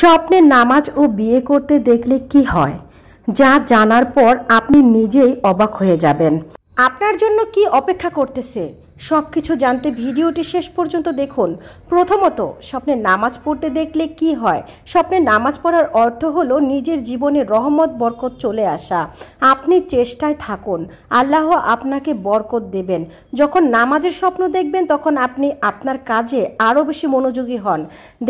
স্বপ্নে নামাজ ও বিয়ে করতে দেখলে কি হয় যা জানার পর আপনি নিজেই অবাক হয়ে যাবেন আপনার জন্য কি অপেক্ষা করতেছে সব কিছু জানতে ভিডিওটি শেষ পর্যন্ত দেখুন প্রথমত স্বপ্নে নামাজ পড়তে দেখলে কি হয় স্বপ্নে নামাজ পড়ার অর্থ হলো নিজের জীবনে রহমত বরকত চলে আসা আপনি চেষ্টায় থাকুন আল্লাহ আপনাকে বরকত দেবেন যখন নামাজের স্বপ্ন দেখবেন তখন আপনি আপনার কাজে আরও বেশি মনোযোগী হন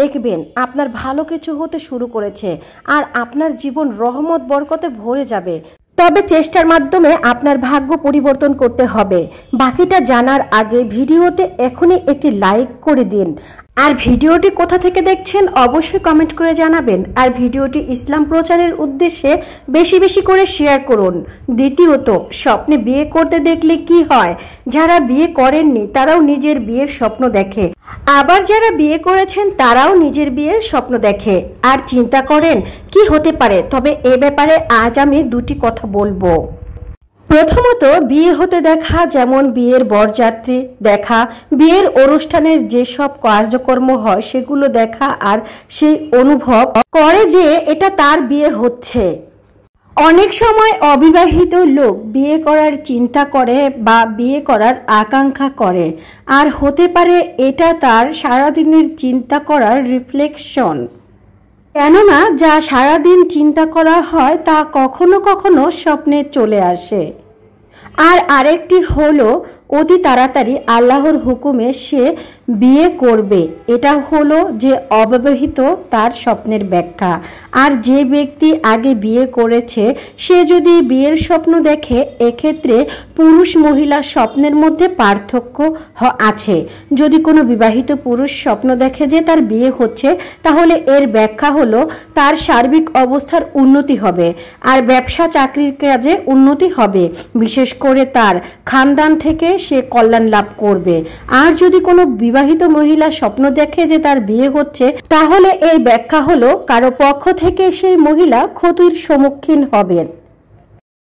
দেখবেন আপনার ভালো কিছু হতে শুরু করেছে আর আপনার জীবন রহমত বরকতে ভরে যাবে তবে চেষ্টার মাধ্যমে আপনার ভাগ্য পরিবর্তন করতে হবে বাকিটা জানার আগে ভিডিওতে এখনই একটি লাইক করে দিন আর ভিডিওটি কোথা থেকে দেখছেন অবশ্যই কমেন্ট করে জানাবেন আর ভিডিওটি ইসলাম প্রচারের উদ্দেশ্যে বেশি বেশি করে শেয়ার করুন দ্বিতীয়ত স্বপ্নে বিয়ে করতে দেখলে কি হয় যারা বিয়ে করেননি তারাও নিজের বিয়ের স্বপ্ন দেখে আবার যারা বিয়ে করেছেন তারাও নিজের বিয়ের স্বপ্ন দেখে আর চিন্তা করেন কি হতে পারে তবে এ ব্যাপারে আজ আমি দুটি কথা বলবো প্রথমত বিয়ে হতে দেখা যেমন বিয়ের বরযাত্রী দেখা বিয়ের অনুষ্ঠানের যেসব কার্যকর্ম হয় সেগুলো দেখা আর সেই অনুভব করে যে এটা তার বিয়ে হচ্ছে অনেক সময় অবিবাহিত লোক বিয়ে করার চিন্তা করে বা বিয়ে করার আকাঙ্ক্ষা করে আর হতে পারে এটা তার সারাদিনের চিন্তা করার রিফ্লেকশন কেননা যা সারাদিন চিন্তা করা হয় তা কখনো কখনো স্বপ্নে চলে আসে আর আরেকটি হলো অতি তাড়াতাড়ি আল্লাহর হুকুমে সে বিয়ে করবে এটা হলো যে অব্যবহৃত তার স্বপ্নের ব্যাখ্যা আর যে ব্যক্তি আগে বিয়ে করেছে সে যদি বিয়ের স্বপ্ন দেখে এক্ষেত্রে পুরুষ মহিলা স্বপ্নের মধ্যে পার্থক্য আছে যদি কোনো বিবাহিত পুরুষ স্বপ্ন দেখে যে তার বিয়ে হচ্ছে তাহলে এর ব্যাখ্যা হলো তার সার্বিক অবস্থার উন্নতি হবে আর ব্যবসা চাকরির কাজে উন্নতি হবে বিশেষ করে তার খানদান থেকে সে কল্যাণ লাভ করবে আর যদি কোনো বিবাহ বিবাহিত মহিলা স্বপ্ন দেখে যে তার বিয়ে হচ্ছে তাহলে এই ব্যাখ্যা হলো কারো পক্ষ থেকে সেই মহিলা ক্ষতির সম্মুখীন হবেন